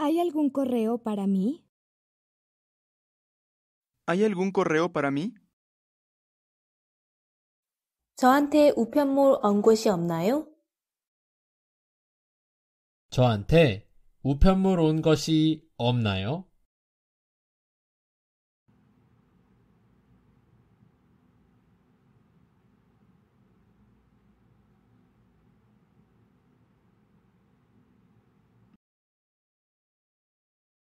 ¿Hay algún correo para mí? ¿Hay algún correo para mí? 저한테 우편물 온 곳이 없나요? 저한테 우편물 온 것이 없나요?